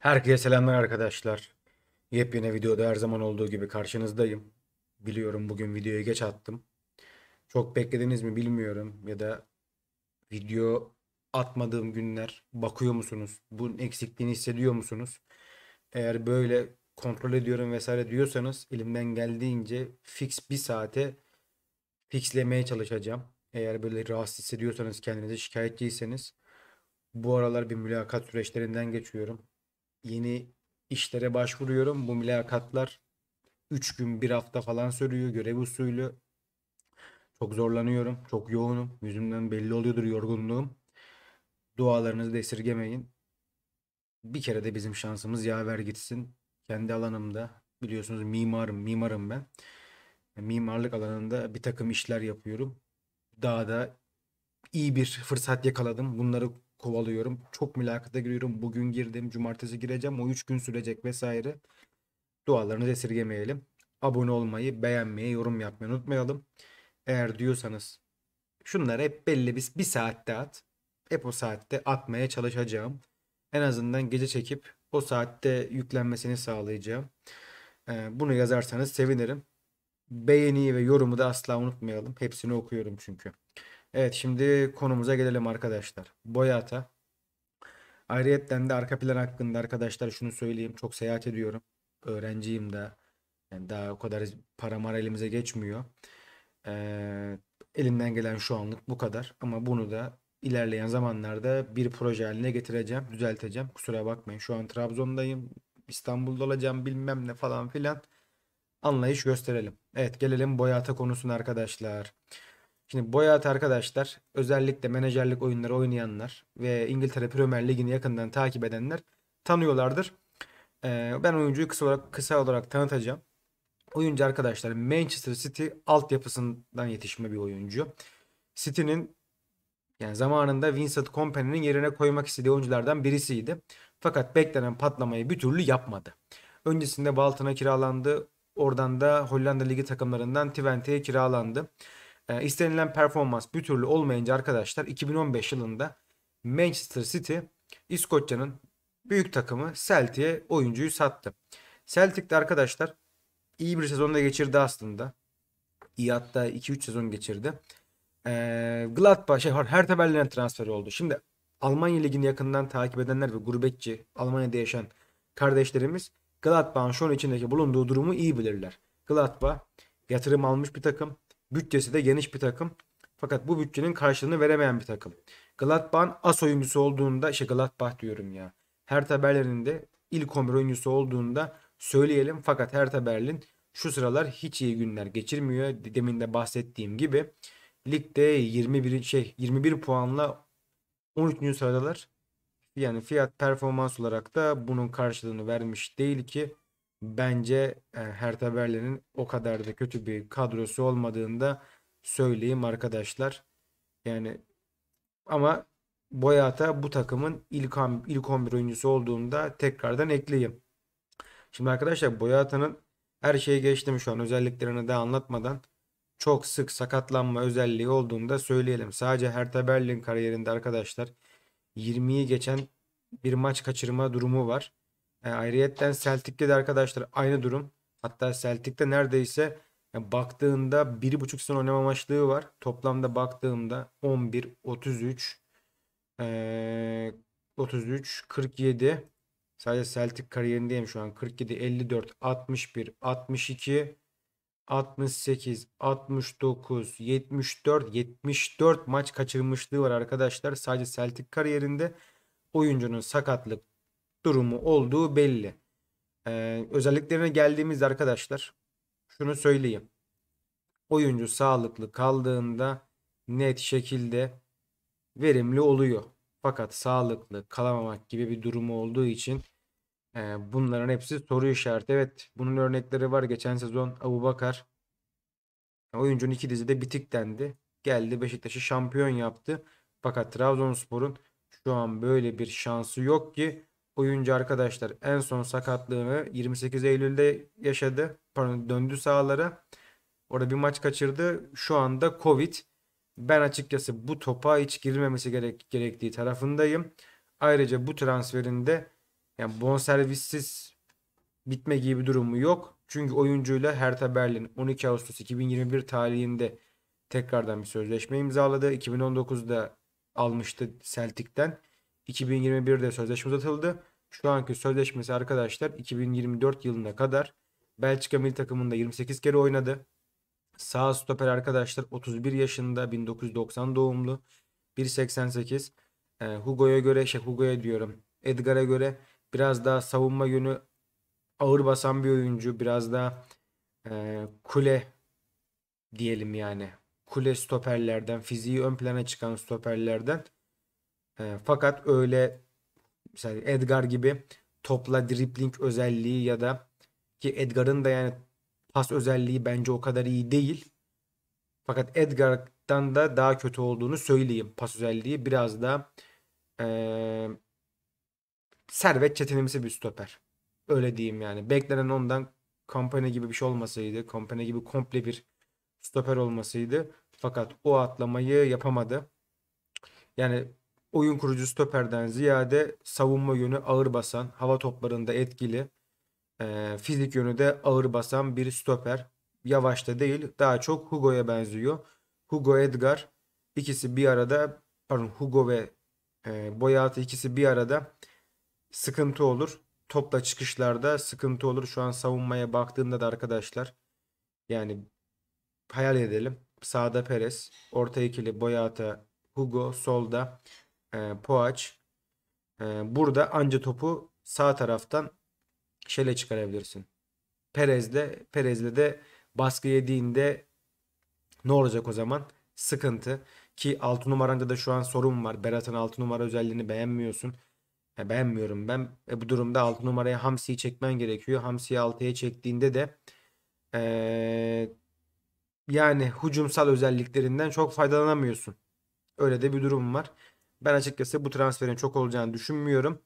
Herkese selamlar arkadaşlar. Yepyeni videoda her zaman olduğu gibi karşınızdayım. Biliyorum bugün videoyu geç attım. Çok beklediniz mi bilmiyorum ya da video atmadığım günler bakıyor musunuz? Bunun eksikliğini hissediyor musunuz? Eğer böyle kontrol ediyorum vesaire diyorsanız elimden geldiğince fix bir saate fixlemeye çalışacağım. Eğer böyle rahatsız hissediyorsanız kendinizi şikayetçiyseniz bu aralar bir mülakat süreçlerinden geçiyorum yeni işlere başvuruyorum. Bu mülakatlar 3 gün 1 hafta falan sürüyor görev usulü. Çok zorlanıyorum. Çok yoğunum. Yüzümden belli oluyordur yorgunluğum. Dualarınızı da esirgemeyin. Bir kere de bizim şansımız yaver gitsin. Kendi alanımda biliyorsunuz mimarım, mimarım ben. E, mimarlık alanında bir takım işler yapıyorum. Daha da iyi bir fırsat yakaladım. Bunları kovalıyorum. Çok mülakata giriyorum. Bugün girdim. Cumartesi gireceğim. O 3 gün sürecek vesaire. Dualarınızı esirgemeyelim. Abone olmayı, beğenmeyi, yorum yapmayı unutmayalım. Eğer diyorsanız şunları hep belli Biz bir saatte at. Hep o saatte atmaya çalışacağım. En azından gece çekip o saatte yüklenmesini sağlayacağım. Ee, bunu yazarsanız sevinirim. Beğeni ve yorumu da asla unutmayalım. Hepsini okuyorum çünkü. Evet şimdi konumuza gelelim arkadaşlar. Boyata. Ayrıyetten de arka plan hakkında arkadaşlar şunu söyleyeyim. Çok seyahat ediyorum. Öğrenciyim de Yani daha o kadar para mara elimize geçmiyor. Ee, elimden gelen şu anlık bu kadar. Ama bunu da ilerleyen zamanlarda bir proje haline getireceğim. Düzelteceğim. Kusura bakmayın. Şu an Trabzon'dayım. İstanbul'da olacağım bilmem ne falan filan. Anlayış gösterelim. Evet gelelim boyata konusuna arkadaşlar. Arkadaşlar. Şimdi Boyat arkadaşlar özellikle menajerlik oyunları oynayanlar ve İngiltere Premier Ligi'ni yakından takip edenler tanıyorlardır. Ee, ben oyuncuyu kısa olarak, kısa olarak tanıtacağım. Oyuncu arkadaşlar Manchester City altyapısından yetişme bir oyuncu. City'nin yani zamanında Vincent Kompany'nin yerine koymak istediği oyunculardan birisiydi. Fakat beklenen patlamayı bir türlü yapmadı. Öncesinde Balton'a kiralandı. Oradan da Hollanda Ligi takımlarından Twente'ye kiralandı. E, istenilen performans bir türlü olmayınca arkadaşlar 2015 yılında Manchester City İskoçya'nın büyük takımı Celtic'e oyuncuyu sattı. Celtic de arkadaşlar iyi bir sezonda geçirdi aslında. İyi hatta 2-3 sezon geçirdi. E, Gladbach şey, her Berlin'e transferi oldu. Şimdi Almanya Ligi'ni yakından takip edenler ve gurbetçi Almanya'da yaşayan kardeşlerimiz Gladbach'ın şu an içindeki bulunduğu durumu iyi bilirler. Gladbach yatırım almış bir takım. Bütçesi de geniş bir takım. Fakat bu bütçenin karşılığını veremeyen bir takım. Gladbach'ın as oyuncusu olduğunda, şey Gladbach diyorum ya. Her taberlerinde ilk 11 oyuncusu olduğunda söyleyelim. Fakat her taberlin şu sıralar hiç iyi günler geçirmiyor. Demin de bahsettiğim gibi ligde 21 şey 21 puanla 13. sıradalar. Yani fiyat performans olarak da bunun karşılığını vermiş değil ki bence e, Hertha Berlin'in o kadar da kötü bir kadrosu olmadığını da söyleyeyim arkadaşlar. Yani ama Boyata bu takımın ilk, ilk 11 oyuncusu olduğunda tekrardan ekleyeyim. Şimdi arkadaşlar Boyata'nın her şeyi geçtim şu an özelliklerini de anlatmadan çok sık sakatlanma özelliği olduğunu da söyleyelim. Sadece Hertha Berlin kariyerinde arkadaşlar 20'yi geçen bir maç kaçırma durumu var. E, ayrıyetten Celtic'te de arkadaşlar aynı durum. Hatta Celtic'te neredeyse yani e, baktığında 1.5 sene oynama maçlığı var. Toplamda baktığımda 11, 33, 33, 47. Sadece Celtic kariyerindeyim şu an. 47, 54, 61, 62, 68, 69, 74, 74 maç kaçırmışlığı var arkadaşlar. Sadece Celtic kariyerinde oyuncunun sakatlık, durumu olduğu belli. Ee, özelliklerine geldiğimiz arkadaşlar şunu söyleyeyim. Oyuncu sağlıklı kaldığında net şekilde verimli oluyor. Fakat sağlıklı kalamamak gibi bir durumu olduğu için e, bunların hepsi soru işareti. Evet bunun örnekleri var. Geçen sezon Abu Bakar e, oyuncunun iki dizide bitik dendi. Geldi Beşiktaş'ı şampiyon yaptı. Fakat Trabzonspor'un şu an böyle bir şansı yok ki oyuncu arkadaşlar en son sakatlığını 28 Eylül'de yaşadı. Pardon döndü sahalara. Orada bir maç kaçırdı. Şu anda Covid. Ben açıkçası bu topa hiç girmemesi gerek gerektiği tarafındayım. Ayrıca bu transferinde yani bonservissiz bitme gibi bir durumu yok. Çünkü oyuncuyla Hertha Berlin 12 Ağustos 2021 tarihinde tekrardan bir sözleşme imzaladı. 2019'da almıştı Celtic'ten. 2021'de sözleşme uzatıldı. Şu anki sözleşmesi arkadaşlar 2024 yılına kadar Belçika milli takımında 28 kere oynadı. Sağ stoper arkadaşlar 31 yaşında 1990 doğumlu 1.88. E, ee, Hugo'ya göre şey Hugo'ya diyorum Edgar'a göre biraz daha savunma yönü ağır basan bir oyuncu. Biraz daha e, kule diyelim yani. Kule stoperlerden, fiziği ön plana çıkan stoperlerden. E, fakat öyle mesela Edgar gibi topla dribbling özelliği ya da ki Edgar'ın da yani pas özelliği bence o kadar iyi değil. Fakat Edgar'dan da daha kötü olduğunu söyleyeyim. Pas özelliği biraz da ee, servet çetinimsi bir stoper. Öyle diyeyim yani. Beklenen ondan kampanya gibi bir şey olmasaydı, kampanya gibi komple bir stoper olmasaydı Fakat o atlamayı yapamadı. Yani oyun kurucu stoperden ziyade savunma yönü ağır basan, hava toplarında etkili, e, fizik yönü de ağır basan bir stoper. Yavaş da değil, daha çok Hugo'ya benziyor. Hugo Edgar ikisi bir arada, pardon Hugo ve e, Boyatı ikisi bir arada sıkıntı olur. Topla çıkışlarda sıkıntı olur. Şu an savunmaya baktığımda da arkadaşlar yani hayal edelim. Sağda Perez, orta ikili Boyata, Hugo, solda e, ee, Poaç. E, ee, burada anca topu sağ taraftan şele çıkarabilirsin. Perez'le Perez'le de baskı yediğinde ne olacak o zaman? Sıkıntı. Ki 6 numaranda da şu an sorun var. Berat'ın 6 numara özelliğini beğenmiyorsun. Ya beğenmiyorum ben. E, bu durumda 6 numaraya Hamsi'yi çekmen gerekiyor. Hamsi'yi 6'ya çektiğinde de ee, yani hücumsal özelliklerinden çok faydalanamıyorsun. Öyle de bir durum var. Ben açıkçası bu transferin çok olacağını düşünmüyorum.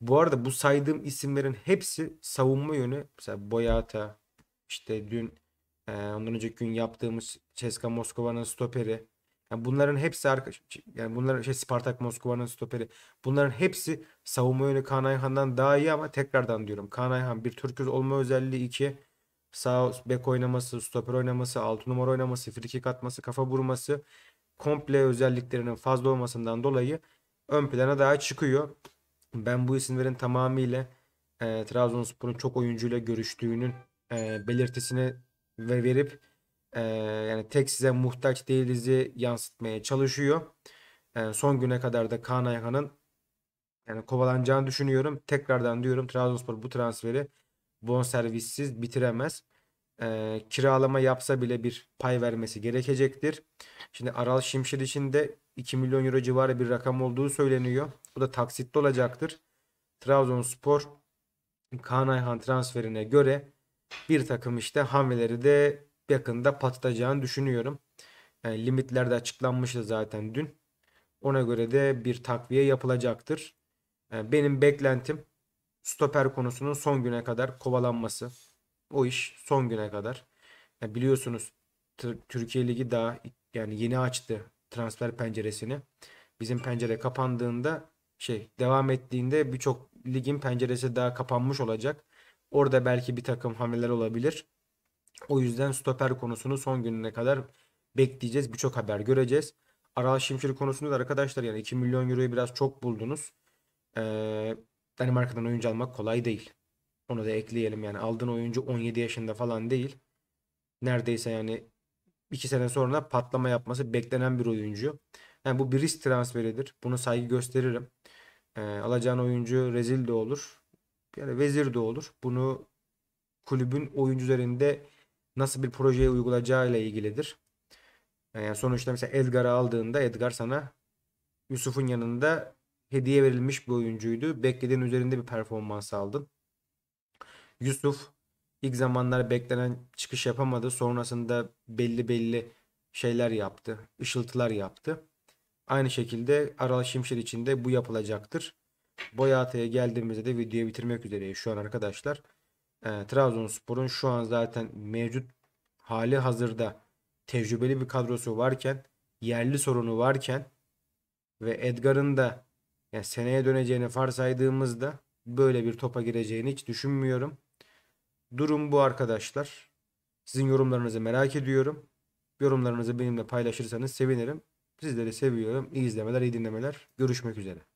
Bu arada bu saydığım isimlerin hepsi savunma yönü. Mesela Boyata işte dün e, ondan önceki gün yaptığımız Ceska Moskova'nın stoperi. Yani bunların hepsi arkadaş yani bunlar şey Spartak Moskova'nın stoperi. Bunların hepsi savunma yönü Kaan Ayhan'dan daha iyi ama tekrardan diyorum. Kaan Ayhan bir Türküz olma özelliği iki sağ bek oynaması, stoper oynaması, 6 numara oynaması, frikik atması, kafa vurması komple özelliklerinin fazla olmasından dolayı ön plana daha çıkıyor. Ben bu isimlerin tamamıyla e, Trabzonspor'un çok oyuncuyla görüştüğünün e, belirtisini ver, verip e, yani tek size muhtaç değiliz'i yansıtmaya çalışıyor. E, son güne kadar da Kaan Ayhan'ın yani kovalanacağını düşünüyorum. Tekrardan diyorum Trabzonspor bu transferi bonservissiz bitiremez e, kiralama yapsa bile bir pay vermesi gerekecektir. Şimdi Aral Şimşir için de 2 milyon euro civarı bir rakam olduğu söyleniyor. Bu da taksitli olacaktır. Trabzonspor Kaan Ayhan transferine göre bir takım işte hamleleri de yakında patlatacağını düşünüyorum. Yani limitler de açıklanmıştı zaten dün. Ona göre de bir takviye yapılacaktır. Yani benim beklentim stoper konusunun son güne kadar kovalanması o iş son güne kadar. Yani biliyorsunuz Türkiye Ligi daha yani yeni açtı transfer penceresini. Bizim pencere kapandığında şey devam ettiğinde birçok ligin penceresi daha kapanmış olacak. Orada belki bir takım hamleler olabilir. O yüzden stoper konusunu son gününe kadar bekleyeceğiz. Birçok haber göreceğiz. Aral Şimşir konusunda da arkadaşlar yani 2 milyon euroyu biraz çok buldunuz. Ee, Danimarka'dan oyuncu almak kolay değil. Onu da ekleyelim yani aldığın oyuncu 17 yaşında falan değil. Neredeyse yani 2 sene sonra patlama yapması beklenen bir oyuncu. Yani bu bir risk transferidir. Buna saygı gösteririm. E, alacağın oyuncu rezil de olur. Yani vezir de olur. Bunu kulübün oyuncu üzerinde nasıl bir projeye uygulacağıyla ilgilidir. Ee, yani sonuçta mesela Edgar'ı aldığında Edgar sana Yusuf'un yanında hediye verilmiş bir oyuncuydu. Beklediğin üzerinde bir performans aldın. Yusuf ilk zamanlar beklenen çıkış yapamadı. Sonrasında belli belli şeyler yaptı. ışıltılar yaptı. Aynı şekilde Aral Şimşir için de bu yapılacaktır. Boyata'ya geldiğimizde de videoyu bitirmek üzereyiz şu an arkadaşlar. E, Trabzonspor'un şu an zaten mevcut hali hazırda tecrübeli bir kadrosu varken, yerli sorunu varken ve Edgar'ın da yani seneye döneceğini farsaydığımızda böyle bir topa gireceğini hiç düşünmüyorum. Durum bu arkadaşlar. Sizin yorumlarınızı merak ediyorum. Yorumlarınızı benimle paylaşırsanız sevinirim. Sizleri seviyorum. İyi izlemeler, iyi dinlemeler. Görüşmek üzere.